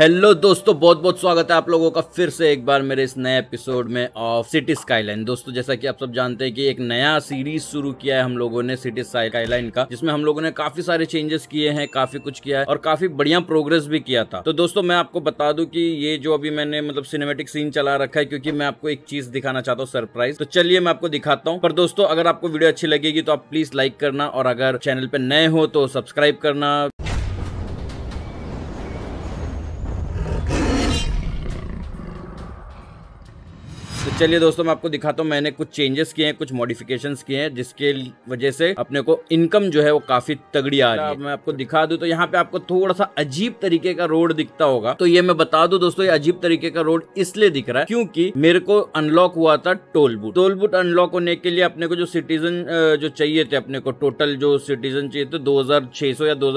hello दोस्तों बहुत बहुत स्वागत है आप लोगों का फिर से एक बार मेरे इस नए एपिसोड में ऑफ सिटी स्काईलाइन दोस्तों जैसा कि आप सब जानते हैं कि एक नया सीरीज शुरू किया है हम लोगों ने सिटी स्काईलाइन का जिसमें हम लोगों ने काफी सारे चेंजेस किए हैं काफी कुछ किया है और काफी बढ़िया प्रोग्रेस भी किया था तो दोस्तों मैं आपको बता दू की ये जो अभी मैंने मतलब सिनेमेटिक सीन चला रखा है क्योंकि मैं आपको एक चीज दिखाना चाहता हूँ सरप्राइज तो चलिए मैं आपको दिखाता हूँ पर दोस्तों अगर आपको वीडियो अच्छी लगेगी तो आप प्लीज लाइक करना और अगर चैनल पर नए हो तो सब्सक्राइब करना तो चलिए दोस्तों मैं आपको दिखाता हूँ मैंने कुछ चेंजेस किए हैं कुछ मॉडिफिकेशंस किए हैं जिसके वजह से अपने को इनकम जो है वो काफी तगड़ी आ रही है मैं आपको दिखा दू तो यहाँ पे आपको थोड़ा सा अजीब तरीके का रोड दिखता होगा तो ये मैं बता दू दोस्तों ये अजीब तरीके का रोड इसलिए दिख रहा है क्योंकि मेरे को अनलॉक हुआ था toll booth toll booth unlock होने के लिए अपने को जो सिटीजन जो चाहिए थे अपने को टोटल जो सिटीजन चाहिए थे दो या दो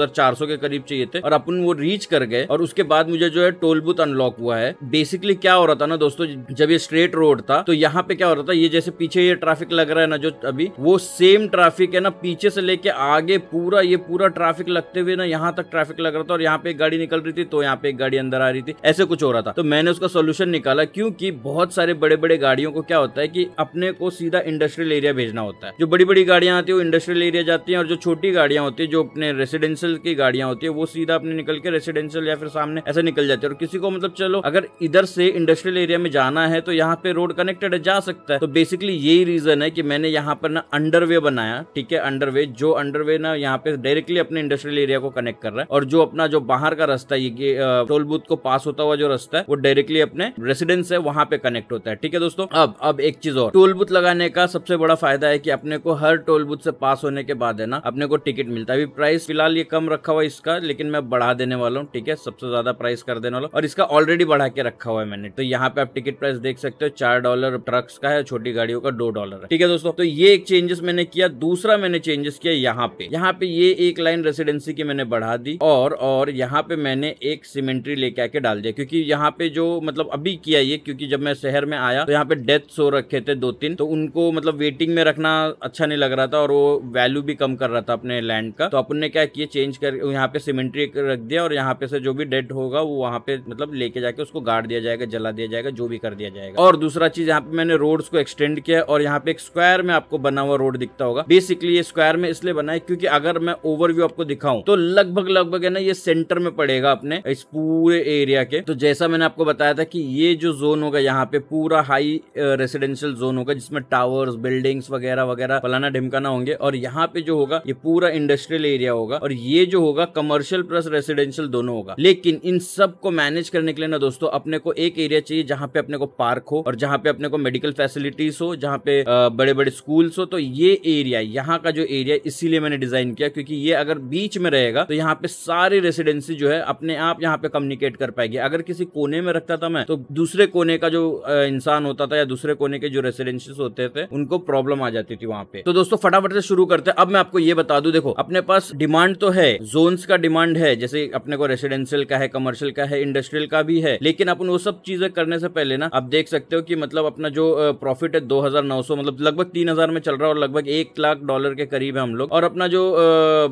के करीब चाहिए थे और अपन वो रीच कर गए और उसके बाद मुझे जो है टोल बूथ अनलॉक हुआ है बेसिकली क्या हो रहा था ना दोस्तों जब ये स्ट्रेट रोड रोड था तो यहाँ पे क्या हो रहा था ये जैसे पीछे ये ट्रैफिक लग रहा है ना जो अभी वो सेम ट्रैफिक है ना पीछे से लेके आगे पूरा ये पूरा ट्रैफिक लगते हुए ना यहाँ तक ट्रैफिक लग रहा था और यहाँ पे एक गाड़ी निकल रही थी तो यहाँ पे एक गाड़ी अंदर आ रही थी ऐसे कुछ हो रहा था तो मैंने उसका सोल्यूशन निकाला क्योंकि बहुत सारे बड़े बड़े गाड़ियों को क्या होता है की अपने को सीधा इंडस्ट्रियल एरिया भेजना होता है जो बड़ी बड़ी गाड़ियां आती है वो इंडस्ट्रियल एरिया जाती है और जो छोटी गाड़ियां होती है जो अपने रेसिडेंशियल की गाड़ियां होती है वो सीधा अपने निकल के रेसिडेंशियल या फिर सामने ऐसे निकल जाती है और किसी को मतलब चलो अगर इधर से इंडस्ट्रियल एरिया में जाना है तो यहाँ पे रोड नोड कनेक्टेड जा सकता है तो बेसिकली यही रीजन है कि मैंने यहाँ पर ना अंडरवे बनाया ठीक है अंडरवे जो अंडरवे ना यहाँ पे डायरेक्टली अपने इंडस्ट्रियल एरिया को कनेक्ट कर रहा है और जो अपना जो बाहर का रास्ता है ये टोल बूथ को पास होता हुआ जो रास्ता है वो डायरेक्टली अपने रेसिडेंस है वहां पे कनेक्ट होता है ठीक है दोस्तों अब अब एक चीज और टोल बूथ लगाने का सबसे बड़ा फायदा है कि अपने को हर टोल बूथ से पास होने के बाद है ना अपने को टिकट मिलता है अभी प्राइस फिलहाल ये कम रखा हुआ है इसका लेकिन मैं बढ़ा देने वाला हूँ ठीक है सबसे ज्यादा प्राइस कर देने वाला और इसका ऑलरेडी बढ़ा के रखा हुआ है मैंने तो यहाँ पे आप टिकट प्राइस देख सकते हो चार चार डॉलर ट्रक्स का है छोटी गाड़ियों का दो डॉलर है ठीक है दोस्तों तो ये एक चेंजेस मैंने किया दूसरा मैंने चेंजेस किया यहाँ पे यहाँ पे ये एक लाइन रेसिडेंसी की मैंने बढ़ा दी और और यहाँ पे मैंने एक सीमेंट्री लेके आके डाल दिया क्योंकि यहाँ पे जो मतलब अभी किया ये क्योंकि जब मैं शहर में आया तो यहाँ पे डेथ सो रखे थे दो तीन तो उनको मतलब वेटिंग में रखना अच्छा नहीं लग रहा था और वो वैल्यू भी कम कर रहा था अपने लैंड का तो अपन ने क्या किया चेंज कर यहाँ पे सीमेंट्री रख दिया और यहाँ पे से जो भी डेड होगा वो वहाँ पे मतलब लेके जाके उसको गाड़ दिया जाएगा जला दिया जाएगा जो भी कर दिया जाएगा और दूसरा दूसरा चीज यहाँ पे मैंने रोड्स को एक्सटेंड किया और यहाँ पे एक स्क्वायर में आपको बना हुआ रोड दिखता होगा बेसिकली ये स्क्वायर में इसलिए बना है क्योंकि अगर मैं ओवरव्यू आपको दिखाऊं तो लगभग लगभग है ना ये सेंटर में पड़ेगा अपने इस पूरे एरिया के तो जैसा मैंने आपको बताया था कि ये जो जोन होगा यहाँ पे पूरा हाई रेसिडेंशियल जोन होगा जिसमें टावर्स बिल्डिंग्स वगैरह वगैरह फलाना ढिमकाना होंगे और यहाँ पे जो होगा ये पूरा इंडस्ट्रियल एरिया होगा और ये जो होगा कमर्शियल प्लस रेसिडेंशियल दोनों होगा लेकिन इन सब को मैनेज करने के लिए ना दोस्तों अपने को एक एरिया चाहिए जहाँ पे अपने को पार्क हो और जहाँ जहाँ पे अपने को मेडिकल फैसिलिटीज हो जहाँ पे बड़े बड़े स्कूल्स हो तो ये एरिया यहाँ का जो एरिया इसीलिए मैंने डिजाइन किया क्योंकि ये अगर बीच में रहेगा तो यहाँ पे सारी रेसिडेंसी जो है अपने आप यहाँ पे कम्युनिकेट कर पाएगी अगर किसी कोने में रखता था मैं तो दूसरे कोने का जो इंसान होता था या दूसरे कोने के जो रेसिडेंशियल होते थे उनको प्रॉब्लम आ जाती थी वहां पे तो दोस्तों फटाफट से शुरू करते हैं अब मैं आपको ये बता दू देखो अपने पास डिमांड तो है जोन का डिमांड है जैसे अपने को रेसिडेंशियल का है कमर्शियल का है इंडस्ट्रियल का भी है लेकिन अपन वो सब चीजें करने से पहले ना आप देख सकते हो कि मतलब अपना जो प्रॉफिट है 2900 मतलब लगभग 3000 में चल रहा है और लगभग एक लाख डॉलर के करीब है हम लोग और अपना जो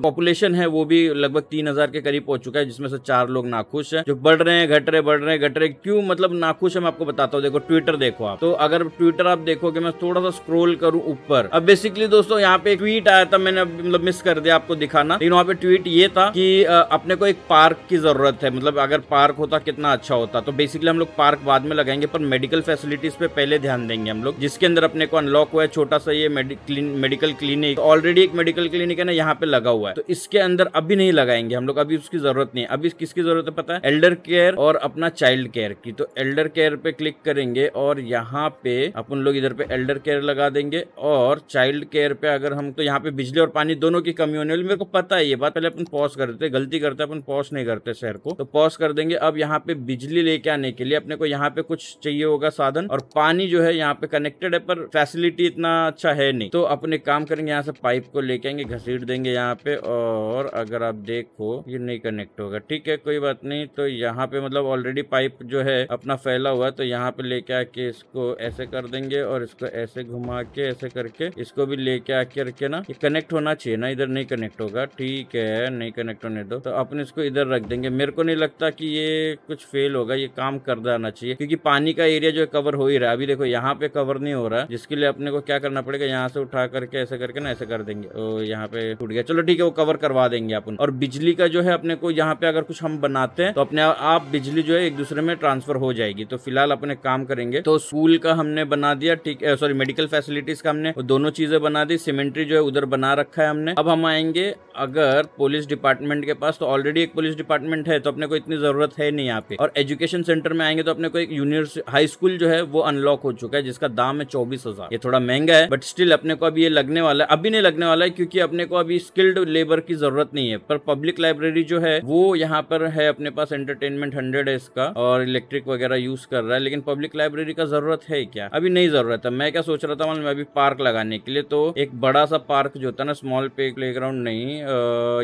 पॉपुलेशन है वो भी लगभग 3000 के करीब पहुंच चुका है जिसमें से चार लोग नाखुश है जो बढ़ रहे हैं घट रहे बढ़ रहे घट रहे क्यों मतलब नाखुश है मैं आपको बताता हूँ देखो ट्विटर देखो आप तो अगर ट्विटर आप देखोगे मैं थोड़ा सा स्क्रोल करूँ ऊपर अब बेसिकली दोस्तों यहाँ पे ट्वीट आया था मैंने मतलब मिस कर दिया आपको दिखाना लेकिन वहाँ पे ट्वीट ये था कि अपने को एक पार्क की जरूरत है मतलब अगर पार्क होता कितना अच्छा होता तो बेसिकली हम लोग पार्क बाद में लगाएंगे पर मेडिकल फैसिलिटी इस पर पहले ध्यान देंगे हम लोग जिसके अंदर अपने को अनलॉक हुआ है छोटा सा ये मेडिकल क्लिनिक ऑलरेडी एक मेडिकल क्लिनिक है ना यहाँ पे लगा हुआ है तो इसके अंदर अभी नहीं लगाएंगे हम लोग अभी उसकी जरूरत नहीं है अभी किसकी जरूरत है पता है एल्डर केयर और अपना चाइल्ड केयर की तो एल्डर केयर पे क्लिक करेंगे और यहाँ पे अपन लोग इधर पे एल्डर केयर लगा देंगे और चाइल्ड केयर पे अगर हम तो यहाँ पे बिजली और पानी दोनों की कमी होने वाली मेरे को पता है ये बात पहले अपन पॉज करते गलती करते अपन पॉज नहीं करते शहर को तो पॉज कर देंगे अब यहाँ पे बिजली लेके आने के लिए अपने को यहाँ पे कुछ चाहिए होगा साधन और पानी जो है यहाँ पे कनेक्टेड है पर फैसिलिटी इतना अच्छा है नहीं तो अपने काम करेंगे यहाँ से पाइप को लेके आएंगे घसीट देंगे यहाँ पे और अगर आप देखो ये नहीं कनेक्ट होगा ठीक है कोई बात नहीं तो यहाँ पे मतलब ऑलरेडी पाइप जो है अपना फैला हुआ है तो यहाँ पे लेके आके इसको ऐसे कर देंगे और इसको ऐसे घुमा के ऐसे करके इसको भी लेके आके रखे ना ये कनेक्ट होना चाहिए ना इधर नहीं कनेक्ट होगा ठीक है नहीं कनेक्ट होने दो तो अपने इसको इधर रख देंगे मेरे को नहीं लगता की ये कुछ फेल होगा ये काम कर जाना चाहिए क्योंकि पानी का एरिया जो है कवर हो ही ही रहा अभी देखो यहाँ पे कवर नहीं हो रहा जिसके लिए अपने को क्या करना पड़ेगा यहाँ से उठा करके ऐसे करके ना ऐसे कर देंगे तो यहाँ पे टूट गया चलो ठीक है वो कवर करवा देंगे अपन और बिजली का जो है अपने को यहाँ पे अगर कुछ हम बनाते हैं तो अपने आप बिजली जो है एक दूसरे में ट्रांसफर हो जाएगी तो फिलहाल अपने काम करेंगे तो स्कूल का हमने बना दिया ठीक है सॉरी मेडिकल फैसिलिटीज का हमने दोनों चीजें बना दी सीमेंट्री जो है उधर बना रखा है हमने अब हम आएंगे अगर पुलिस डिपार्टमेंट के पास तो ऑलरेडी एक पुलिस डिपार्टमेंट है तो अपने को इतनी जरूरत है नहीं यहाँ पे और एजुकेशन सेंटर में आएंगे तो अपने को एक यूनिवर्सिटी हाई स्कूल जो है वो अनलॉक हो चुका है जिसका दाम है चौबीस हजार ये थोड़ा महंगा है बट स्टिल अपने को अभी ये लगने वाला है अभी नहीं लगने वाला है क्योंकि अपने को अभी स्किल्ड लेबर की जरूरत नहीं है पर पब्लिक लाइब्रेरी जो है वो यहाँ पर है अपने पास एंटरटेनमेंट हंड्रेड है इसका और इलेक्ट्रिक वगैरह यूज कर रहा है लेकिन पब्लिक लाइब्रेरी का जरूरत है क्या अभी नहीं जरूरत है मैं क्या सोच रहा था मालूम मतलब अभी पार्क लगाने के लिए तो एक बड़ा सा पार्क जो होता है ना स्मॉल प्ले ग्राउंड नहीं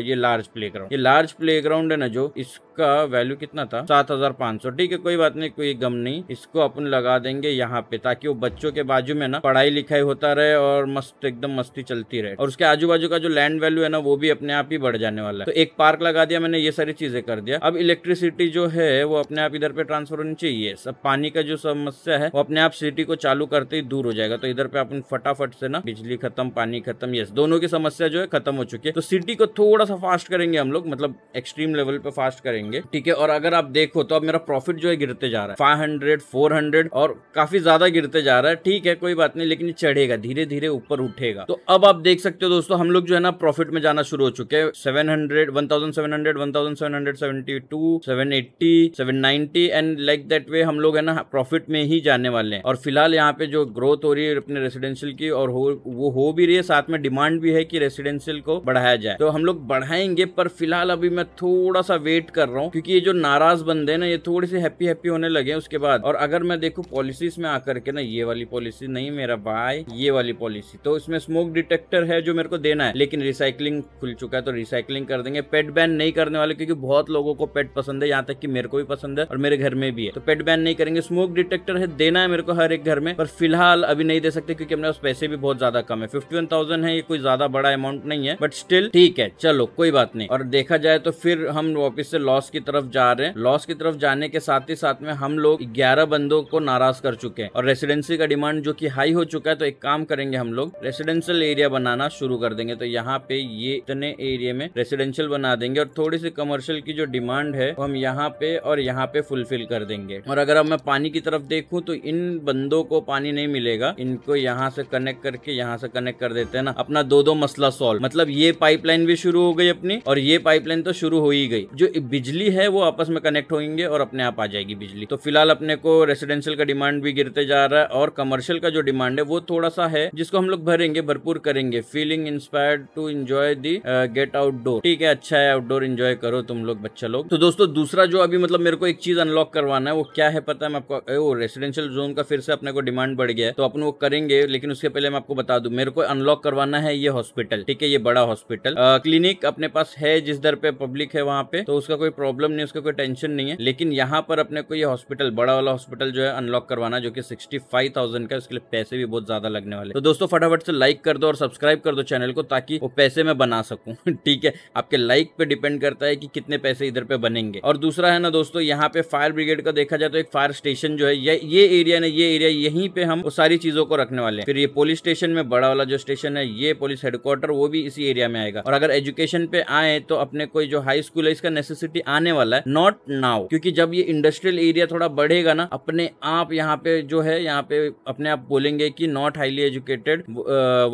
ये लार्ज प्ले ग्राउंड ये लार्ज प्ले ग्राउंड है ना जो इसका वैल्यू कितना था सात हजार पांच सौ ठीक है कोई बात नहीं कोई गम नहीं इसको अपन लगा देंगे यहाँ पे ताकि वो बच्चों के बाजू में ना पढ़ाई लिखाई होता रहे और मस्त एकदम मस्ती चलती रहे और उसके आजू बाजू का जो लैंड वैल्यू है ना वो भी अपने आप ही बढ़ जाने वाला है तो एक पार्क लगा दिया मैंने ये सारी चीजें कर दिया अब इलेक्ट्रिसिटी जो है वो अपने आप इधर पे ट्रांसफर होनी चाहिए सब पानी का जो समस्या है वो अपने आप सिटी को चालू करते ही दूर हो जाएगा तो इधर पे अपन फटाफट से ना बिजली खत्म पानी खत्म यस दोनों की समस्या जो है खत्म हो चुकी है तो सिटी को थोड़ा सा फास्ट करेंगे हम लोग मतलब एक्सट्रीम लेवल पे फास्ट करेंगे ठीक है और अगर आप देखो तो अब मेरा प्रॉफिट जो है गिरते जा रहा है फाइव हंड्रेड फोर हंड्रेड और काफ़ी ज़्यादा गिरते जा रहा है ठीक है कोई बात नहीं लेकिन चढ़ेगा धीरे धीरे ऊपर उठेगा तो अब आप देख सकते हो दोस्तों हम लोग जो है ना प्रॉफिट में जाना शुरू हो चुके हैं seven hundred one thousand seven hundred one thousand seven hundred seventy two seven eighty seven ninety and like that way हम लोग है ना प्रॉफिट में ही जाने वाले हैं और फिलहाल यहाँ पे जो ग्रोथ हो रही है अपने रेसिडेंशियल की और हो वो हो भी रही है साथ में डिमांड भी है कि रेसिडेंशियल को बढ़ाया जाए तो हम लोग बढ़ाएंगे पर फिलहाल अभी मैं थोड़ा सा वेट कर रहा हूँ क्योंकि ये जो नाराज बंदे ना ये थोड़े से हैप्पी हैप्पी होने लगे उसके बाद और अगर मैं देखू पॉलिसी पॉलिसीज में आकर के ना ये वाली पॉलिसी नहीं मेरा भाई ये वाली पॉलिसी तो इसमें स्मोक डिटेक्टर है जो मेरे को देना है लेकिन रिसाइकलिंग खुल चुका है तो रिसाइकलिंग कर देंगे पेट बैन नहीं करने वाले क्योंकि बहुत लोगों को पेट पसंद है यहाँ तक कि मेरे को भी पसंद है और मेरे घर में भी है तो पेट बैन नहीं करेंगे स्मोक डिटेक्टर है देना है मेरे को हर एक घर में पर फिलहाल अभी नहीं दे सकते क्योंकि हमने पास पैसे भी बहुत ज्यादा कम है फिफ्टी है ये कोई ज्यादा बड़ा अमाउंट नहीं है बट स्टिल ठीक है चलो कोई बात नहीं और देखा जाए तो फिर हम वापिस से लॉस की तरफ जा रहे हैं लॉस की तरफ जाने के साथ ही साथ में हम लोग ग्यारह बंदों को नाराज कर चुके हैं और रेसिडेंसी का डिमांड जो कि हाई हो चुका है तो एक काम करेंगे हम लोग रेसिडेंशियल एरिया बनाना शुरू कर देंगे तो यहाँ पे ये इतने एरिया में रेसिडेंशियल बना देंगे और थोड़ी सी कमर्शियल की जो डिमांड है वो हम यहाँ पे और यहाँ पे फुलफिल कर देंगे और अगर अब मैं पानी की तरफ देखूँ तो इन बंदों को पानी नहीं मिलेगा इनको यहाँ से कनेक्ट करके यहाँ से कनेक्ट कर देते हैं ना अपना दो दो मसला सोल्व मतलब ये पाइपलाइन भी शुरू हो गई अपनी और ये पाइपलाइन तो शुरू हो ही गई जो बिजली है वो आपस में कनेक्ट होंगे और अपने आप आ जाएगी बिजली तो फिलहाल अपने को रेसिडेंशियल का डिमांड डिमांड भी गिरते जा रहा है और कमर्शियल का जो डिमांड है वो थोड़ा सा है जिसको हम लोग भरेंगे भरपूर करेंगे feeling inspired to enjoy the great outdoor ठीक है अच्छा है आउटडोर इंजॉय करो तुम लोग बच्चा लोग तो दोस्तों दूसरा जो अभी मतलब मेरे को एक चीज अनलॉक करवाना है वो क्या है पता है मैं आपको वो रेसिडेंशियल जोन का फिर से अपने को डिमांड बढ़ गया है तो अपन वो करेंगे लेकिन उसके पहले मैं आपको बता दू मेरे को अनलॉक करवाना है ये हॉस्पिटल ठीक है ये बड़ा हॉस्पिटल क्लिनिक अपने पास है जिस दर पे पब्लिक है वहाँ पे तो उसका कोई प्रॉब्लम नहीं उसका कोई टेंशन नहीं है लेकिन यहाँ पर अपने को ये हॉस्पिटल बड़ा वाला हॉस्पिटल जो है अनलॉक करवाना करवाना जो कि सिक्सटी फाइव थाउजेंड का उसके लिए पैसे भी बहुत ज्यादा लगने वाले तो दोस्तों फटाफट से लाइक कर दो और सब्सक्राइब कर दो चैनल को ताकि वो पैसे मैं बना सकूँ ठीक है आपके लाइक पे डिपेंड करता है कि कितने पैसे इधर पे बनेंगे और दूसरा है ना दोस्तों यहाँ पे फायर ब्रिगेड का देखा जाए तो एक फायर स्टेशन जो है ये एरिया ना ये एरिया यही पे हम सारी चीजों को रखने वाले फिर ये पुलिस स्टेशन में बड़ा वाला जो स्टेशन है ये पुलिस हेडक्वार्टर वो भी इसी एरिया में आएगा और अगर एजुकेशन पे आए तो अपने कोई जो हाई स्कूल है इसका नेसेसिटी आने वाला है नॉट नाउ क्योंकि जब ये इंडस्ट्रियल एरिया थोड़ा बढ़ेगा ना अपने आप यहाँ पे जो है यहाँ पे अपने आप बोलेंगे कि not highly educated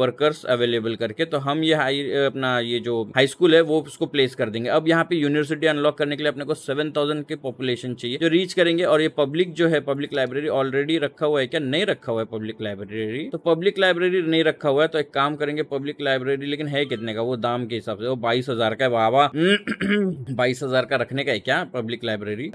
workers available करके तो हम ये हाई अपना ये जो हाई स्कूल है वो उसको प्लेस कर देंगे अब यहाँ पे यूनिवर्सिटी अनलॉक करने के लिए अपने को सेवन थाउजेंड की पॉपुलेशन चाहिए जो रीच करेंगे और ये पब्लिक जो है पब्लिक लाइब्रेरी ऑलरेडी रखा हुआ है क्या नहीं रखा हुआ है पब्लिक लाइब्रेरी तो पब्लिक लाइब्रेरी नहीं रखा हुआ है तो एक काम करेंगे पब्लिक लाइब्रेरी लेकिन है कितने का वो दाम के हिसाब से वो बाईस हजार का बाबा बाईस हजार का रखने का है क्या पब्लिक लाइब्रेरी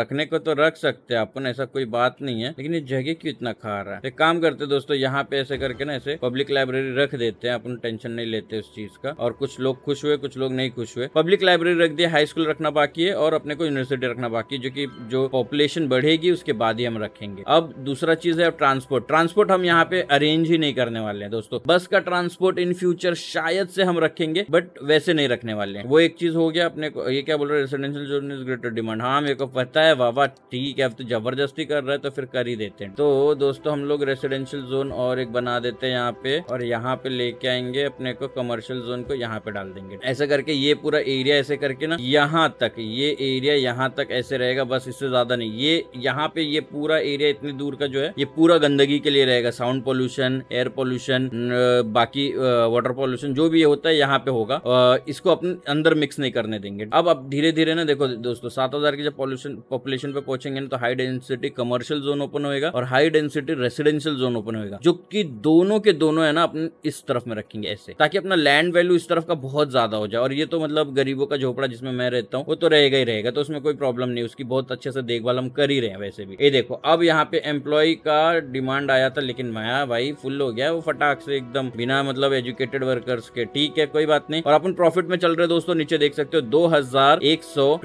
रखने को तो रख सकते हैं अपन ऐसा कोई बात नहीं है लेकिन लेकिन ये जगह क्यों इतना खा रहा है एक काम करते दोस्तों यहाँ पे ऐसे करके ना ऐसे पब्लिक लाइब्रेरी रख देते हैं अपन टेंशन नहीं लेते उस चीज का और कुछ लोग खुश हुए कुछ लोग नहीं खुश हुए पब्लिक लाइब्रेरी रख दिया हाई स्कूल रखना बाकी है और अपने को यूनिवर्सिटी रखना बाकी जो की जो पॉपुलेशन बढ़ेगी उसके बाद ही हम रखेंगे अब दूसरा चीज है ट्रांसपोर्ट ट्रांसपोर्ट हम यहाँ पे अरेंज ही नहीं करने वाले हैं दोस्तों बस का ट्रांसपोर्ट इन फ्यूचर शायद से हम रखेंगे बट वैसे नहीं रखने वाले हैं वो एक चीज हो गया अपने को ये क्या बोल रहे residential zone is greater demand हाँ मेरे को पता है वाह ठीक है अब तो जबरदस्ती कर रहा है तो फिर कर ही देते हैं तो दोस्तों हम लोग रेसिडेंशियल जोन और एक बना देते हैं यहाँ पे और यहाँ पे लेके आएंगे अपने को कमर्शियल जोन को यहाँ पे डाल देंगे ऐसा करके ये पूरा एरिया ऐसे करके ना यहाँ तक ये एरिया यहाँ तक ऐसे रहेगा बस इससे ज्यादा नहीं ये यहाँ पे ये पूरा एरिया इतनी दूर का जो है ये पूरा गंदगी के लिए रहेगा साउंड पॉल्यूशन एयर पॉल्यूशन बाकी वाटर पॉल्यूशन जो भी होता है यहाँ पे होगा इसको अपने अंदर मिक्स नहीं करने देंगे अब अब धीरे धीरे ना देखो दोस्तों सात हजार की जब पॉल्यूशन पॉपुलेशन पे पहुंचेंगे ना तो high density commercial zone open हो होएगा और high density residential zone open होएगा जो कि दोनों के दोनों है ना अपने इस तरफ में रखेंगे ऐसे ताकि अपना लैंड वैल्यू इस तरफ का बहुत ज्यादा हो जाए और ये तो मतलब गरीबों का झोपड़ा जिसमें मैं रहता हूँ वो तो रहेगा ही रहेगा तो उसमें कोई प्रॉब्लम नहीं उसकी बहुत अच्छे से देखभाल हम कर ही रहे हैं वैसे भी ये देखो अब यहाँ पे एम्प्लॉय का डिमांड आया था लेकिन माया भाई फुल हो गया वो फटाक से एकदम बिना मतलब एजुकेटेड वर्कर्स के ठीक है कोई बात नहीं और अपन प्रॉफिट में चल रहे दोस्तों नीचे देख सकते हो दो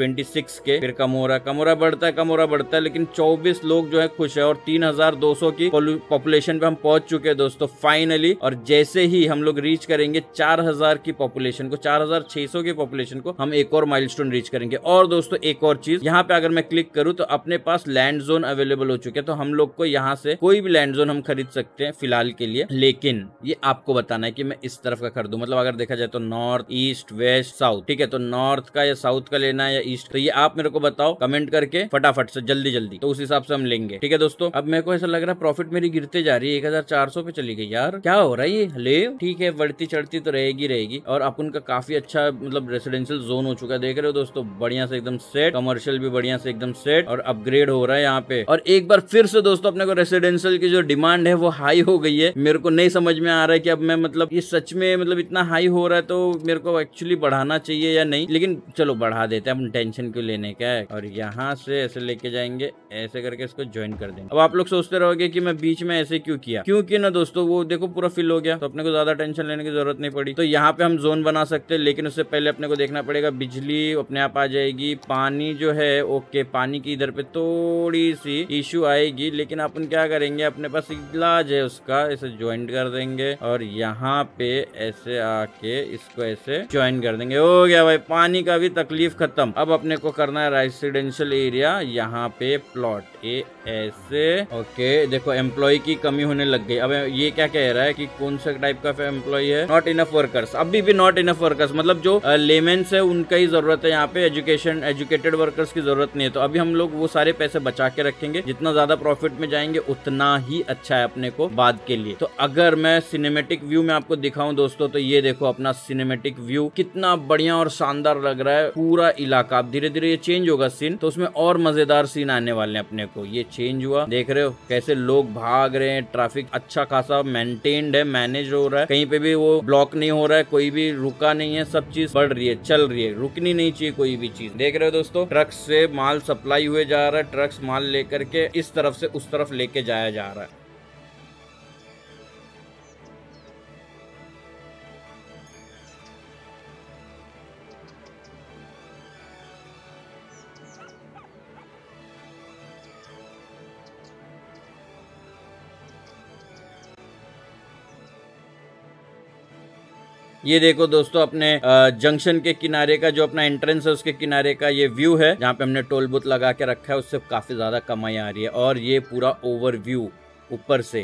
के फिर कमोरा कमोरा बढ़ता है कमोरा बढ़ता है लेकिन चौबीस लोग जो है खुश है और और 3200 की पॉपुलेशन पे हम पहुंच चुके हैं दोस्तों फाइनली और जैसे ही हम लोग रीच करेंगे 4000 की पॉपुलेशन को 4600 की पॉपुलेशन को हम एक और माइलस्टोन रीच करेंगे और दोस्तों एक और चीज यहाँ पे अगर मैं क्लिक करूँ तो अपने पास लैंड जोन अवेलेबल हो चुके तो हम लोग को यहाँ से कोई भी लैंड जोन हम खरीद सकते हैं फिलहाल के लिए लेकिन ये आपको बताना है कि मैं इस तरफ का खरीदू मतलब अगर देखा जाए तो नॉर्थ ईस्ट वेस्ट साउथ ठीक है तो नॉर्थ का या साउथ का लेना है या ईस्ट तो ये आप मेरे को बताओ कमेंट करके फटाफट से जल्दी जल्दी तो उस हिसाब से हम लेंगे ठीक है दोस्तों दोस्तों अब मेरे को ऐसा लग रहा है प्रॉफिट मेरी गिरते जा रही है एक हजार चार सौ पे चली गई यार क्या हो रहा है ये हले ठीक है बढ़ती चढ़ती तो रहेगी रहेगी और अपन का काफी अच्छा मतलब रेसिडेंशियल जोन हो चुका है देख रहे हो दोस्तों बढ़िया से एकदम सेट कमर्शियल भी बढ़िया से एकदम सेट और अपग्रेड हो रहा है यहाँ पे और एक बार फिर से दोस्तों अपने को रेसिडेंशियल की जो डिमांड है वो हाई हो गई है मेरे को नहीं समझ में आ रहा है कि अब मैं मतलब ये सच में मतलब इतना हाई हो रहा है तो मेरे को एक्चुअली बढ़ाना चाहिए या नहीं लेकिन चलो बढ़ा देते हैं अपन टेंशन क्यों लेने का है और यहाँ से ऐसे लेके जाएंगे ऐसे करके इसको ज्वाइन कर देंगे अब आप लोग सोचते रहोगे कि मैं बीच में ऐसे क्यों किया क्योंकि ना दोस्तों वो देखो पूरा फिल हो गया तो अपने को ज्यादा टेंशन लेने की जरूरत नहीं पड़ी तो यहाँ पे हम जोन बना सकते हैं लेकिन उससे पहले अपने को देखना पड़ेगा बिजली अपने आप आ जाएगी पानी जो है ओके पानी की इधर पे थोड़ी सी इश्यू आएगी लेकिन अपन क्या करेंगे अपने पास इलाज है उसका इसे ज्वाइंट कर देंगे और यहाँ पे ऐसे आके इसको ऐसे ज्वाइन कर देंगे हो गया भाई पानी का भी तकलीफ खत्म अब अपने को करना है रेसिडेंशियल एरिया यहाँ पे प्लॉट ए ऐसे से ओके देखो एम्प्लॉय की कमी होने लग गई अब ये क्या कह रहा है कि कौन सा टाइप का एम्प्लॉय है नॉट इनफ वर्कर्स अभी भी नॉट इनफ वर्कर्स मतलब जो लेमेंस है उनका ही जरूरत है यहाँ पे एजुकेशन एजुकेटेड वर्कर्स की जरूरत नहीं है तो अभी हम लोग वो सारे पैसे बचा के रखेंगे जितना ज्यादा प्रॉफिट में जाएंगे उतना ही अच्छा है अपने को बाद के लिए तो अगर मैं सिनेमेटिक व्यू में आपको दिखाऊं दोस्तों तो ये देखो अपना सिनेमेटिक व्यू कितना बढ़िया और शानदार लग रहा है पूरा इलाका अब धीरे धीरे ये चेंज होगा सीन तो उसमें और मजेदार सीन आने वाले हैं अपने को ये चेंज हुआ देख रहे हो कैसे लोग भाग रहे हैं ट्रैफिक अच्छा खासा मेंटेन्ड है मैनेज हो रहा है कहीं पे भी वो ब्लॉक नहीं हो रहा है कोई भी रुका नहीं है सब चीज बढ़ रही है चल रही है रुकनी नहीं चाहिए कोई भी चीज देख रहे हो दोस्तों ट्रक से माल सप्लाई हुए जा रहा है ट्रक्स माल लेकर के इस तरफ से उस तरफ लेके जाया जा रहा है ये देखो दोस्तों अपने जंक्शन के किनारे का जो अपना एंट्रेंस है उसके किनारे का ये व्यू है जहाँ पे हमने टोल बूथ लगा के रखा है उससे काफी ज्यादा कमाई आ रही है और ये पूरा ओवर व्यू ऊपर से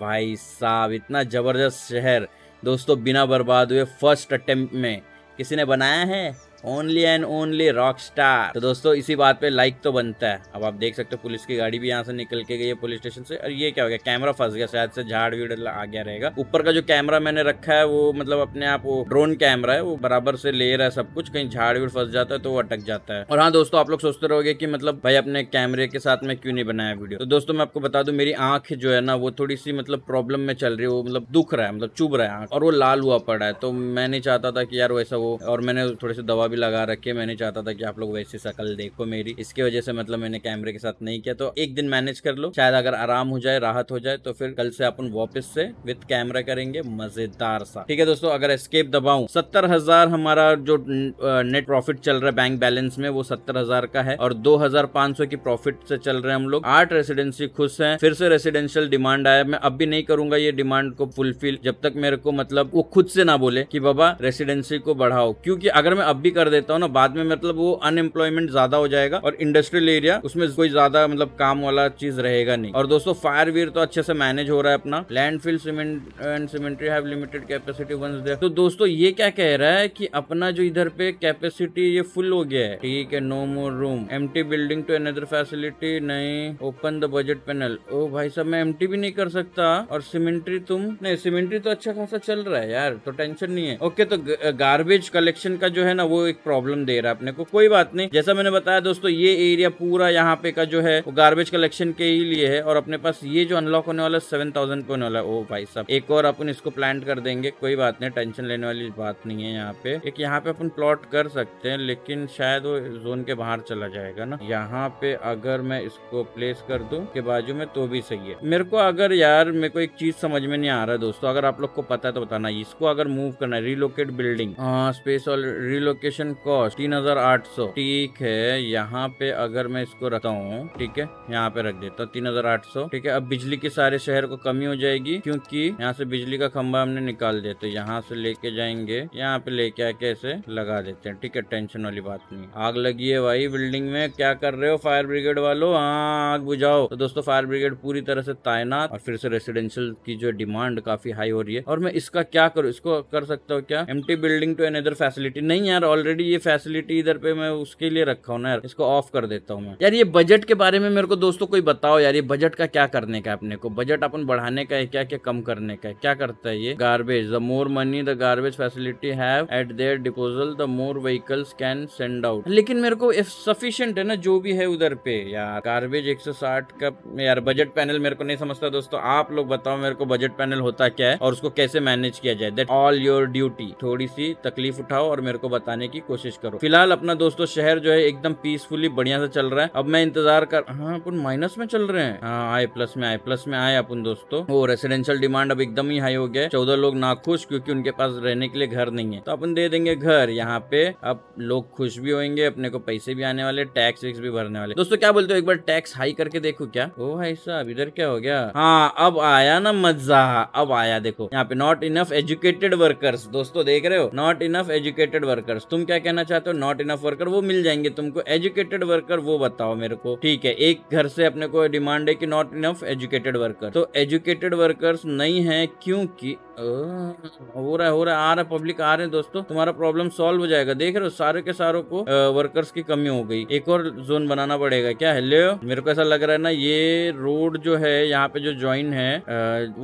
भाई साहब इतना जबरदस्त शहर दोस्तों बिना बर्बाद हुए फर्स्ट अटेम्प्ट में किसी ने बनाया है only and only rock star तो दोस्तों इसी बात पे लाइक तो बनता है अब आप देख सकते हो पुलिस की गाड़ी भी यहाँ से निकल के गई है पुलिस स्टेशन से और ये क्या हो गया कैमरा फंस गया शायद से झाड़ वीड़ आ गया रहेगा ऊपर का जो कैमरा मैंने रखा है वो मतलब अपने आप वो ड्रोन कैमरा है वो बराबर से ले रहा है सब कुछ कहीं झाड़ वीड़ फंस जाता है तो वो अटक जाता है और हाँ दोस्तों आप लोग सोचते रहोगे की मतलब भाई अपने कैमरे के साथ में क्यों नहीं बनाया वीडियो तो दोस्तों मैं आपको बता दू मेरी आंख जो है ना वो थोड़ी सी मतलब प्रॉब्लम में चल रही है वो मतलब दुख रहा है मतलब चुभ रहा है और वो लाल हुआ पड़ा है तो मैं नहीं चाहता था कि यार वैसा वो और मैंने थोड़ी से दवा भी लगा रखी है मैंने चाहता था कि आप लोग वैसी शकल देखो मेरी इसकी वजह से मतलब मैंने कैमरे के साथ नहीं किया तो एक दिन मैनेज कर लो शायद अगर आराम हो जाए राहत हो जाए तो फिर कल से अपन वापस से विद कैमरा करेंगे मजेदार सा ठीक है दोस्तों अगर स्केप दबाऊ सत्तर हजार हमारा जो नेट प्रॉफिट चल रहा है बैंक बैलेंस में वो सत्तर हजार का है और दो हजार पांच सौ की प्रॉफिट से चल रहे हैं हम लोग आठ रेसिडेंसी खुश है फिर से रेसिडेंशियल डिमांड आया मैं अब भी नहीं करूंगा ये डिमांड को फुलफिल जब तक मेरे को मतलब वो खुद से ना बोले की बाबा रेसिडेंसी को बढ़ाओ क्यूँकी अगर मैं अब भी कर देता हूँ ना बाद में मतलब वो अनएम्प्लॉयमेंट ज्यादा हो जाएगा और इंडस्ट्रियल एरिया उसमें कोई ज्यादा मतलब काम वाला चीज रहेगा नहीं और दोस्तों फायर वीर तो अच्छे से मैनेज हो रहा है अपना लैंड सीमेंट एंड कैपेसिटी तो दोस्तों ये क्या कह रहा है की अपना जो इधर पे कैपेसिटी ये फुल हो गया है ठीक है no more room am building to another facility नहीं open the budget panel oh भाई साहब मैं एम भी नहीं कर सकता और सीमेंट्री तुम नहीं सीमेंट्री तो अच्छा खासा चल रहा है यार तो टेंशन नहीं है ओके तो गार्बेज कलेक्शन का जो है ना वो एक प्रॉब्लम दे रहा है अपने को कोई बात नहीं जैसा मैंने बताया दोस्तों ये एरिया पूरा यहाँ पे का जो है वो गार्बेज कलेक्शन के ही लिए है और अपने पास ये जो अनलॉक होने वाला सेवन थाउजेंड पे होने वाला ओ भाई साहब एक और अपन इसको प्लांट कर देंगे कोई बात नहीं टेंशन लेने वाली बात नहीं है यहाँ पे एक यहाँ पे अपन प्लॉट कर सकते हैं लेकिन शायद वो जोन के बाहर चला जाएगा ना यहाँ पे अगर मैं इसको प्लेस कर दू के बाजू में तो भी सही है मेरे को अगर यार मेरे को एक चीज समझ में नहीं आ रहा दोस्तों अगर आप लोग को पता है तो बताना इसको अगर मूव करना है रिलोकेट बिल्डिंग स्पेस और रिलोकेशन ट्रांजेक्शन कॉस्ट तीन हजार आठ सौ ठीक है यहाँ पे अगर मैं इसको रखता हूँ ठीक है यहाँ पे रख देता हूँ तीन हजार आठ सौ ठीक है अब बिजली के सारे शहर को कमी हो जाएगी क्योंकि यहाँ से बिजली का खंबा हमने निकाल दिया तो यहाँ से लेके जाएंगे यहाँ पे लेके आके ऐसे लगा देते हैं ठीक है टेंशन वाली बात नहीं आग लगी है भाई बिल्डिंग में क्या कर रहे हो फायर ब्रिगेड वालों हाँ आग बुझाओ तो दोस्तों फायर ब्रिगेड पूरी तरह से तैनात और फिर से रेसिडेंशियल की जो डिमांड काफी हाई हो रही है और मैं इसका क्या करूँ इसको कर सकता हूँ क्या am building to an facility नहीं यार ऑलरेडी ऑलरेडी ये फैसिलिटी इधर पे मैं उसके लिए रखा हूँ ना यार इसको ऑफ कर देता हूँ मैं यार ये बजट के बारे में मेरे को दोस्तों कोई बताओ यार ये बजट का क्या करने का अपने को बजट अपन बढ़ाने का है क्या क्या कम करने का है क्या करता है ये garbage the more money the garbage facility have at their disposal the more vehicles can send out लेकिन मेरे को सफिशियंट है ना जो भी है उधर पे यार गार्बेज साठ का यार बजट पैनल मेरे को नहीं समझता दोस्तों आप लोग बताओ मेरे को बजट पैनल होता क्या है और उसको कैसे मैनेज किया जाए दैट ऑल योर ड्यूटी थोड़ी सी तकलीफ उठाओ और मेरे को बताने की कोशिश करो फिलहाल अपना दोस्तों शहर जो है एकदम पीसफुली बढ़िया से चल रहा है अब मैं इंतजार कर हाँ अपन माइनस में चल रहे हैं हाँ आए प्लस में आए प्लस में आए अपन दोस्तों वो रेसिडेंशियल डिमांड अब एकदम ही हाई हो गया चौदह लोग नाखुश क्योंकि उनके पास रहने के लिए घर नहीं है तो अपन दे देंगे घर यहाँ पे अब लोग खुश भी होंगे अपने को पैसे भी आने वाले टैक्स वैक्स भी भरने वाले दोस्तों क्या बोलते हो एक बार टैक्स हाई करके देखो क्या ओ भाई साहब इधर क्या हो गया हाँ अब आया ना मजा अब आया देखो यहाँ पे नॉट इनफ एजुकेटेड वर्कर्स दोस्तों देख रहे हो नॉट इनफ एजुकेटेड वर्कर्स तुम तुम क्या कहना चाहते हो नॉट इनफ वर्कर वो मिल जाएंगे तुमको एजुकेटेड वर्कर वो बताओ मेरे को ठीक है एक घर से अपने को डिमांड है कि नॉट इनफ एजुकेटेड वर्कर तो एजुकेटेड वर्कर्स नहीं है क्योंकि हो रहा है हो रहा है आ रहा है पब्लिक आ रहे हैं दोस्तों तुम्हारा प्रॉब्लम सॉल्व हो जाएगा देख रहे हो सारे के सारों को आ, वर्कर्स की कमी हो गई एक और जोन बनाना पड़ेगा क्या हेलो मेरे को ऐसा लग रहा है ना ये रोड जो है यहाँ पे जो ज्वाइन है आ,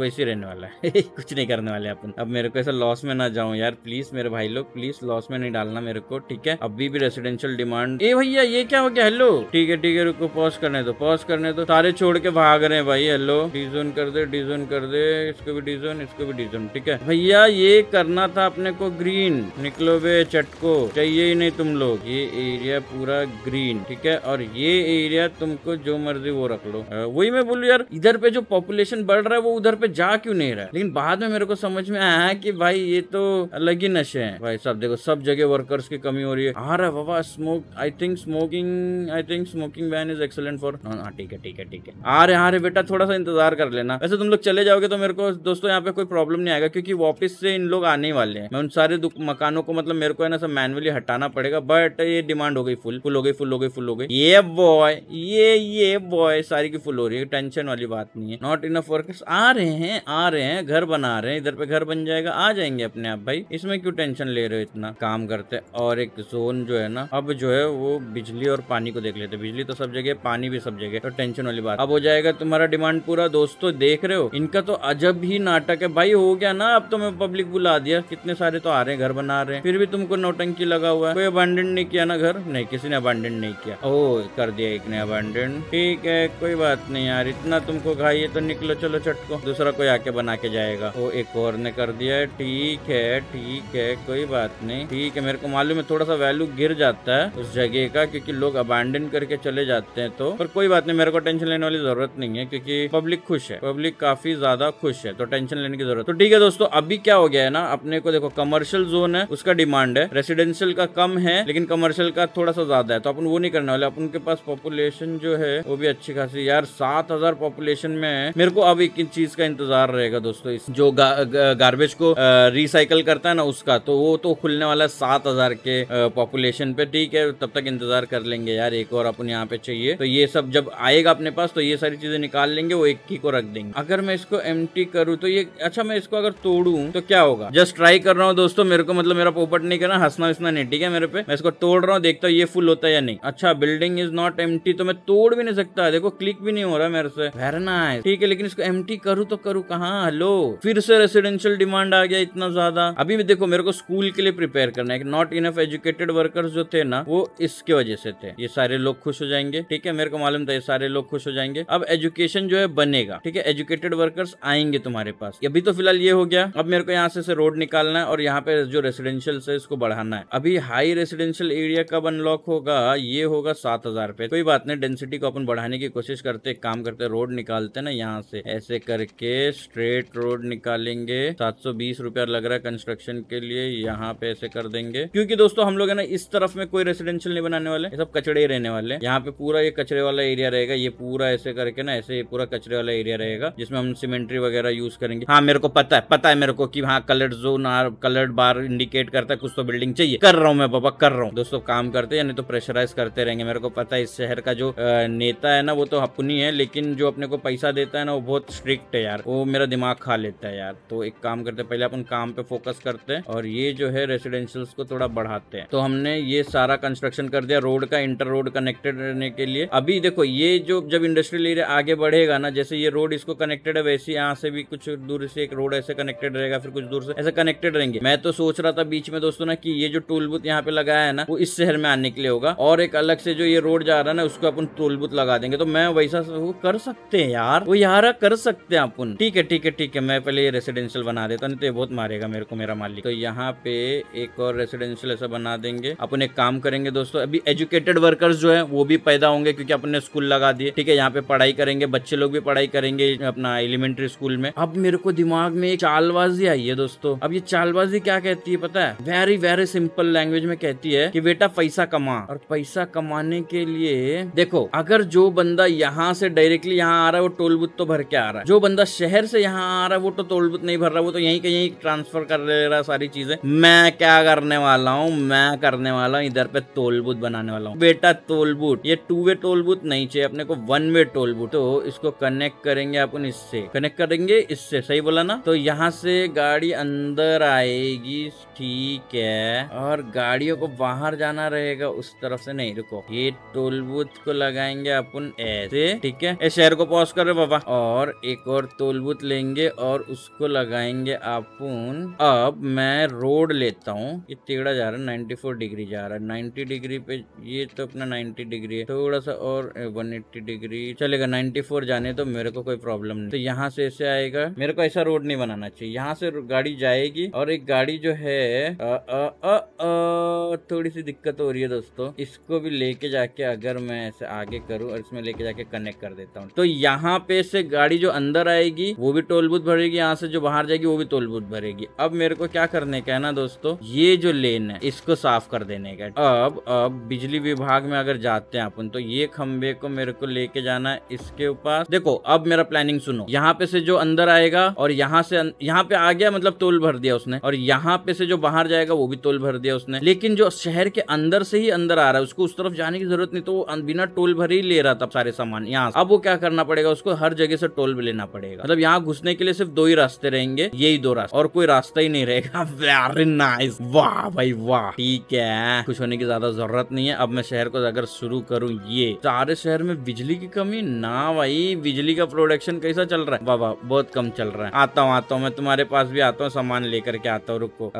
वैसे रहने वाला है कुछ नहीं करने वाले अपन अब मेरे को ऐसा लॉस में ना जाऊँ यार प्लीज मेरे भाई लोग प्लीज लॉस में नहीं डालना मेरे को ठीक है अभी भी रेसिडेंशियल डिमांड ए भैया ये क्या हो गया हेलो ठीक है ठीक है रुको पॉज करने दो पॉज करने दो सारे छोड़ के भाग रहे हैं भाई हेलो डिजोन कर दे डिजोन कर दे इसको भी डिजोन इसको भी डिजोन ठीक है भैया ये करना था अपने को ग्रीन निकलो बे चटको चाहिए ही नहीं तुम लोग ये एरिया पूरा ग्रीन ठीक है और ये एरिया तुमको जो मर्जी वो रख लो वही मैं बोलू यार इधर पे जो पॉपुलेशन बढ़ रहा है वो उधर पे जा क्यों नहीं रहा है लेकिन बाद में मेरे को समझ में आया कि भाई ये तो अलग ही नशे है भाई सब देखो सब जगह वर्कर स्मोकर्स की कमी हो रही है आ रहा बाबा smoke I think smoking I think smoking ban is excellent for ठीक है ठीक है ठीक है आ रहे आ रहे बेटा थोड़ा सा इंतजार कर लेना वैसे तुम लोग चले जाओगे तो मेरे को दोस्तों यहाँ पे कोई प्रॉब्लम नहीं आएगा क्योंकि वापिस से इन लोग आने वाले हैं मैं उन सारे मकानों को मतलब मेरे को है ना सब मैनुअली हटाना पड़ेगा बट ये डिमांड हो गई फुल फुल हो गई फुल हो गई फुल हो गई ये बॉय ये ये बॉय सारी की फुल हो रही है टेंशन वाली बात नहीं है नॉट इनफ वर्कर्स आ रहे हैं आ रहे हैं घर बना रहे हैं इधर पे घर बन जाएगा आ जाएंगे अपने आप भाई इसमें क्यों टेंशन ले रहे हो इतना काम करते और एक जोन जो है ना अब जो है वो बिजली और पानी को देख लेते बिजली तो सब जगह पानी भी सब जगह तो टेंशन वाली बात अब हो जाएगा तुम्हारा डिमांड पूरा दोस्तों तो देख रहे हो इनका तो अजब ही नाटक है भाई हो गया ना अब तो मैं पब्लिक बुला दिया कितने सारे तो आ रहे हैं घर बना रहे हैं फिर भी तुमको नोटंकी लगा हुआ है कोई अबांडन नहीं किया ना घर नहीं किसी ने अबांडन नहीं किया ओ कर दिया एक ने अबांडन ठीक है कोई बात नहीं यार इतना तुमको खाइए तो निकलो चलो चटको दूसरा कोई आके बना के जाएगा वो एक और ने कर दिया ठीक है ठीक है कोई बात नहीं ठीक है मेरे को मालूम है थोड़ा सा वैल्यू गिर जाता है उस जगह का क्योंकि लोग अबांडन करके चले जाते हैं तो पर कोई बात नहीं मेरे को टेंशन लेने वाली जरूरत नहीं है क्योंकि पब्लिक खुश है पब्लिक काफी ज्यादा खुश है तो टेंशन लेने की जरूरत तो ठीक है दोस्तों अभी क्या हो गया है ना अपने को देखो कमर्शियल जोन है उसका डिमांड है रेसिडेंशियल का कम है लेकिन कमर्शियल का थोड़ा सा ज्यादा है तो अपन वो नहीं करने वाले अपन के पास पॉपुलेशन जो है वो भी अच्छी खासी यार सात हजार पॉपुलेशन में है मेरे को अब एक चीज का इंतजार रहेगा दोस्तों जो गा, गा, गार्बेज को रिसाइकल करता है ना उसका तो वो तो खुलने वाला है सात हजार हज़ार के पॉपुलेशन पे ठीक है तब तक इंतज़ार कर लेंगे यार एक और अपन यहाँ पे चाहिए तो ये सब जब आएगा अपने पास तो ये सारी चीज़ें निकाल लेंगे वो एक ही को रख देंगे अगर मैं इसको एम करूँ तो ये अच्छा मैं इसको अगर तोड़ू तो क्या होगा जस्ट ट्राई कर रहा हूँ दोस्तों मेरे को मतलब मेरा पोपट नहीं करना हंसना हंसना नहीं ठीक है मेरे पे मैं इसको तोड़ रहा हूँ देखता हूँ ये फुल होता है या नहीं अच्छा बिल्डिंग इज नॉट एम तो मैं तोड़ भी नहीं सकता देखो क्लिक भी नहीं हो रहा मेरे से भरना है ठीक है लेकिन इसको एम टी तो करू कहाँ हेलो फिर से रेसिडेंशियल डिमांड आ गया इतना ज्यादा अभी भी देखो मेरे को स्कूल के लिए प्रिपेयर करना है नॉट इनफ एजुकेटेड वर्कर्स जो थे ना वो इसके वजह से थे ये सारे लोग खुश हो जाएंगे ठीक है मेरे को मालूम था ये सारे लोग खुश हो जाएंगे अब एजुकेशन जो है बनेगा ठीक है एजुकेटेड वर्कर्स आएंगे तुम्हारे पास अभी तो फिलहाल ये हो गया अब मेरे को यहाँ से, से रोड निकालना है और यहाँ पे जो रेसिडेंशियल है इसको बढ़ाना है अभी हाई रेसिडेंशियल एरिया कब अनलॉक होगा ये होगा सात हजार पे कोई बात नहीं डेंसिटी को अपन बढ़ाने की कोशिश करते काम करते रोड निकालते ना यहाँ से ऐसे करके स्ट्रेट रोड निकालेंगे सात सौ बीस रुपया लग रहा है कंस्ट्रक्शन के लिए यहाँ पे ऐसे कर देंगे क्योंकि दोस्तों हम लोग है ना इस तरफ में कोई रेसिडेंशियल नहीं बनाने वाले सब कचड़े ही रहने वाले यहाँ पे पूरा ये कचरे वाला एरिया रहेगा ये पूरा ऐसे करके ना ऐसे पूरा कचरे वाला एरिया रहेगा जिसमें हम सीमेंट्री वगैरह यूज करेंगे हाँ मेरे को पता है पता है मेरे को की हाँ colour zone colour bar indicate करता है कुछ तो बिल्डिंग चाहिए कर रहा हूँ मैं बाबा कर रहा हूँ दोस्तों काम करते हैं नहीं तो प्रेशराइज करते रहेंगे मेरे को पता है इस शहर का जो नेता है ना वो तो अपनी है लेकिन जो अपने को पैसा देता है ना वो बहुत स्ट्रिक्ट है यार वो मेरा दिमाग खा लेता है यार तो एक काम करते पहले अपन काम पे फोकस करते हैं और ये जो है रेसिडेंशियल को थोड़ा थोड़ा बढ़ाते हैं तो हमने ये सारा कंस्ट्रक्शन कर दिया रोड का इंटर रोड कनेक्टेड रहने के लिए अभी देखो ये जो जब इंडस्ट्रियल एरिया आगे बढ़ेगा ना जैसे ये रोड इसको कनेक्टेड है वैसे यहाँ से भी कुछ दूर से एक रोड ऐसे कनेक्टेड रहेगा फिर कुछ दूर से ऐसे कनेक्टेड रहेंगे मैं तो सोच रहा था बीच में दोस्तों ना कि ये जो टूल बुथ यहाँ पे लगाया है ना वो इस शहर में आने के लिए होगा और एक अलग से जो ये रोड जा रहा है ना उसको अपन टूल बुथ लगा देंगे तो मैं वैसा वो कर सकते हैं यार वो यार कर सकते हैं अपन ठीक है ठीक है ठीक है मैं पहले ये रेसिडेंशियल बना देता नहीं तो ये बहुत मारेगा मेरे को मेरा मालिक तो यहाँ पे एक और रेसिडेंशियल पेंसिल ऐसा बना देंगे अपन एक काम करेंगे दोस्तों अभी एजुकेटेड वर्कर्स जो है वो भी पैदा होंगे क्योंकि अपन ने स्कूल लगा दिए ठीक है यहाँ पे पढ़ाई करेंगे बच्चे लोग भी पढ़ाई करेंगे अपना एलिमेंट्री स्कूल में अब मेरे को दिमाग में एक चालबाजी आई है दोस्तों अब ये चालबाजी क्या कहती है पता है वेरी वेरी सिंपल लैंग्वेज में कहती है कि बेटा पैसा कमा और पैसा कमाने के लिए देखो अगर जो बंदा यहाँ से डायरेक्टली यहाँ आ रहा है वो टोल बुथ तो भर के आ रहा है जो बंदा शहर से यहाँ आ रहा है वो तो टोल बुथ नहीं भर रहा वो तो यही के यही ट्रांसफर कर ले रहा सारी चीजें मैं क्या करने वाला वाला हूँ मैं करने वाला हूँ इधर पे टोलबूथ बनाने वाला हूँ बेटा टोलबूथ ये टू वे टोलबूथ नहीं चाहिए अपने को वन वे टोलबूथ तो इसको कनेक्ट करेंगे अपन इससे कनेक्ट करेंगे इससे सही बोला ना तो यहाँ से गाड़ी अंदर आएगी ठीक है और गाड़ियों को बाहर जाना रहेगा उस तरफ से नहीं रुको ये टोल को लगाएंगे अपन ऐसे ठीक है इस शहर को पॉज करो बाबा और एक और टोल लेंगे और उसको लगाएंगे अपन अब मैं रोड लेता हूँ ये टेढ़ा जा रहा है नाइन्टी फोर डिग्री जा रहा है 90 डिग्री पे ये तो अपना 90 डिग्री है थोड़ा सा और 180 डिग्री चलेगा 94 जाने तो मेरे को कोई प्रॉब्लम नहीं तो यहाँ से ऐसे आएगा मेरे को ऐसा रोड नहीं बनाना चाहिए यहाँ से गाड़ी जाएगी और एक गाड़ी जो है आ, आ, आ, आ, थोड़ी सी दिक्कत हो रही है दोस्तों इसको भी लेके जाके अगर मैं ऐसे आगे करूँ और इसमें लेके जाके कनेक्ट कर देता हूँ तो यहाँ पे से गाड़ी जो अंदर आएगी वो भी टोल बूथ भरेगी यहाँ से जो बाहर जाएगी वो भी टोल बूथ भरेगी अब मेरे को क्या करने का है ना दोस्तों ये जो लेन है इसको साफ कर देने का अब अब बिजली विभाग में अगर जाते हैं अपन तो ये खम्बे को मेरे को लेके जाना है इसके ऊपर देखो अब मेरा प्लानिंग सुनो यहाँ पे से जो अंदर आएगा और यहाँ से अं-, यहाँ पे आ गया मतलब तोल भर दिया उसने और यहाँ पे से जो बाहर जाएगा वो भी तोल भर दिया उसने लेकिन जो शहर के अंदर से ही अंदर आ रहा है उसको उस तरफ जाने की जरूरत नहीं तो वो अं-, बिना टोल भर ही ले रहा था सारे सामान यहाँ अब वो क्या करना पड़ेगा उसको हर जगह से टोल भी लेना पड़ेगा मतलब यहाँ घुसने के लिए सिर्फ दो ही रास्ते रहेंगे यही दो रास्ते और कोई रास्ता ही नहीं रहेगा वेरी नाइस वाह भाई वाह ठीक है कुछ होने की ज्यादा जरूरत नहीं है अब मैं शहर को अगर शुरू करूँ ये सारे शहर में बिजली की कमी ना भाई बिजली का प्रोडक्शन कैसा चल रहा है बाबा बहुत कम चल रहा है आता हूँ आता हूँ मैं तुम्हारे पास भी आता हूँ सामान लेकर के आता हूँ रुको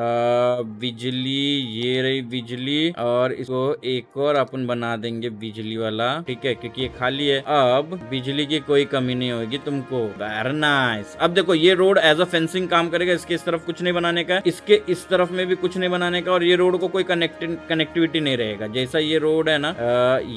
बिजली ये रही बिजली और इसको एक और अपन बना देंगे बिजली वाला ठीक है क्योंकि ये खाली है अब बिजली की कोई कमी नहीं होगी तुमको वेरी नाइस अब देखो ये रोड एज अ फेंसिंग काम करेगा इसके इस तरफ कुछ नहीं बनाने का इसके इस तरफ में भी कुछ नहीं बनाने का और ये रोड को कोई कनेक्ट कनेक्टिविटी नहीं रहेगा जैसा ये रोड है ना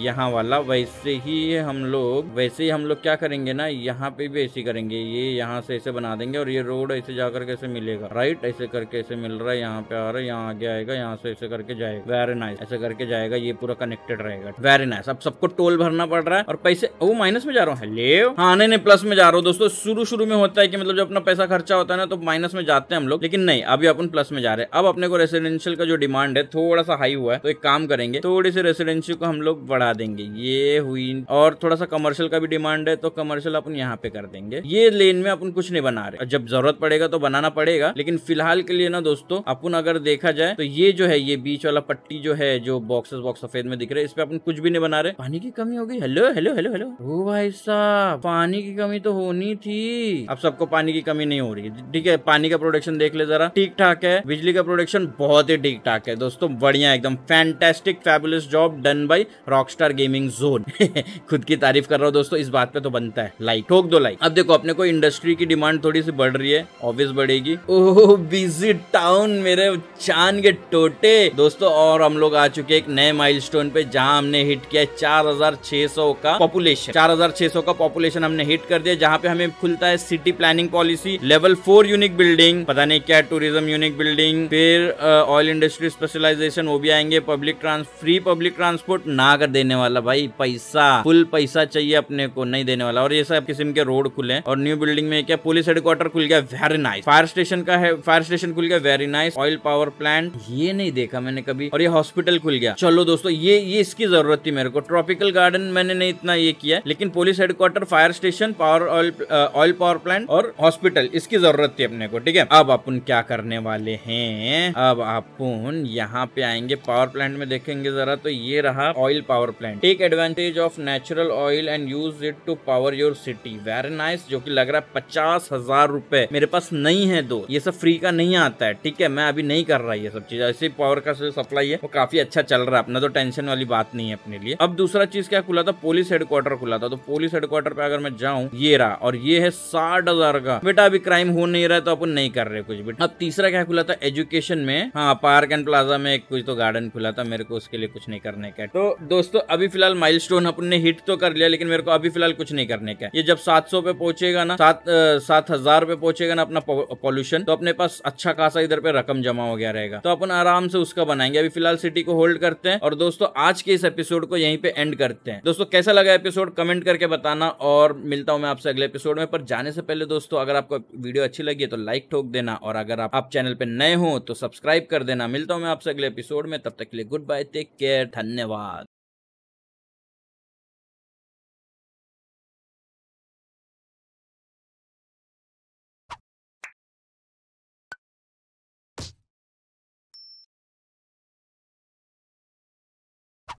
यहाँ वाला वैसे ही हम लोग वैसे ही हम लोग क्या करेंगे ना यहाँ पे भी ऐसे करेंगे ये यहाँ से ऐसे बना देंगे और ये रोड ऐसे जाकर कैसे मिलेगा राइट ऐसे करके ऐसे मिल रहा है यहाँ पे आ रहा है यहाँ आगे आएगा यहाँ से ऐसे करके जाएगा वेरी नाइस ऐसे करके जाएगा ये पूरा कनेक्टेड रहेगा वेरी नाइस अब सबको टोल भरना पड़ रहा है और पैसे वो माइनस में जा रहा हूँ लेव हाँ नहीं नहीं प्लस में जा रहा हूँ दोस्तों शुरू शुरू में होता है कि मतलब जब अपना पैसा खर्चा होता है ना तो माइनस में जाते हैं हम लोग लेकिन नहीं अभी अपन प्लस में जा रहे हैं अब अपने को रेसिडेंशियल का जो डिमांड है थोड़ा सा हाई हुआ है तो एक काम करेंगे थोड़ी से रेसिडेंसी को हम लोग बढ़ा देंगे ये हुई और थोड़ा सा कमर्शियल का भी डिमांड है तो कमर्शियल अपन यहाँ पे कर देंगे ये लेन में अपन कुछ नहीं बना रहे जब जरूरत पड़ेगा तो बनाना पड़ेगा लेकिन फिलहाल के लिए ना दोस्तों अपन अगर देखा जाए तो ये जो है ये बीच वाला पट्टी जो है जो बॉक्सेस बॉक्स सफेद में दिख रहे इस पे अपन कुछ भी नहीं बना रहे पानी की कमी हो गई हेलो हेलो हेलो हेलो ओ भाई साहब पानी की कमी तो होनी थी अब सबको पानी की कमी नहीं हो रही ठीक है पानी का प्रोडक्शन देख ले जरा ठीक ठाक है बिजली का प्रोडक्शन बहुत ही ठीक ठाक है दोस्तों बढ़िया एकदम fantastic fabulous job done by Rockstar Gaming Zone खुद की तारीफ कर रहा हूँ दोस्तों इस बात पे तो बनता है लाइक ठोक दो लाइक अब देखो अपने को इंडस्ट्री की डिमांड थोड़ी सी बढ़ रही है ऑब्वियस बढ़ेगी ओह बिजी टाउन मेरे चांद के टोटे दोस्तों और हम लोग आ चुके एक नए माइल पे जहाँ हमने हिट किया चार हजार छह सौ का पॉपुलेशन चार हजार सौ का पॉपुलेशन हमने हिट कर दिया जहाँ पे हमें खुलता है city planning policy level for unique building पता नहीं क्या टूरिज्म यूनिक बिल्डिंग फिर ऑयल इंडस्ट्री इंडस्ट्री स्पेशलाइजेशन वो भी आएंगे public trans free public transport ना कर देने वाला भाई पैसा फुल पैसा चाहिए अपने को नहीं देने वाला और ये सब किस्म के रोड खुले और न्यू बिल्डिंग में क्या पुलिस हेडक्वार्टर खुल गया वेरी नाइस फायर स्टेशन का है फायर स्टेशन खुल गया very nice oil power plant ये नहीं देखा मैंने कभी और ये हॉस्पिटल खुल गया चलो दोस्तों ये ये इसकी जरूरत थी मेरे को ट्रॉपिकल गार्डन मैंने नहीं इतना ये किया लेकिन police headquarter fire station power oil oil power plant और हॉस्पिटल इसकी जरूरत थी अपने को ठीक है अब अपन क्या करने वाले हैं अब अपन डाउन यहाँ पे आएंगे पावर प्लांट में देखेंगे जरा तो ये रहा oil power plant take advantage of natural oil and use it to power your city very nice जो की लग रहा है पचास हजार रूपए मेरे पास नहीं है दो ये सब फ्री का नहीं आता है ठीक है मैं अभी नहीं कर रहा ये सब चीज ऐसे पावर का जो सप्लाई है वो काफी अच्छा चल रहा है अपना तो टेंशन वाली बात नहीं है अपने लिए अब दूसरा चीज क्या खुला था पुलिस हेडक्वार्टर खुला था तो पुलिस हेडक्वार्टर पे अगर मैं जाऊँ ये रहा और ये है साठ का बेटा अभी क्राइम हो नहीं रहा तो अपन नहीं कर रहे कुछ भी अब तीसरा क्या खुला था एजुकेशन में हाँ पार्क सेकंड प्लाजा में एक कुछ तो गार्डन खुला था मेरे को उसके लिए कुछ नहीं करने का तो दोस्तों अभी फिलहाल माइल अपन ने हिट तो कर लिया लेकिन मेरे को अभी फिलहाल कुछ नहीं करने का ये जब सौ पे पहुंचेगा ना सात सात हजार पे पहुंचेगा ना अपना पॉल्यूशन तो अपने पास अच्छा खासा इधर पे रकम जमा हो गया रहेगा तो अपन आराम से उसका बनाएंगे अभी फिलहाल सिटी को होल्ड करते हैं और दोस्तों आज के इस एपिसोड को यहीं पे एंड करते हैं दोस्तों कैसा लगा एपिसोड कमेंट करके बताना और मिलता हूं मैं आपसे अगले एपिसोड में पर जाने से पहले दोस्तों अगर आपको वीडियो अच्छी लगी है तो लाइक ठोक देना और अगर आप, आप चैनल पे नए हो तो सब्सक्राइब कर देना मिल मिलता हूँ मैं आपसे अगले एपिसोड में तब तक के लिए गुड बाय टेक केयर धन्यवाद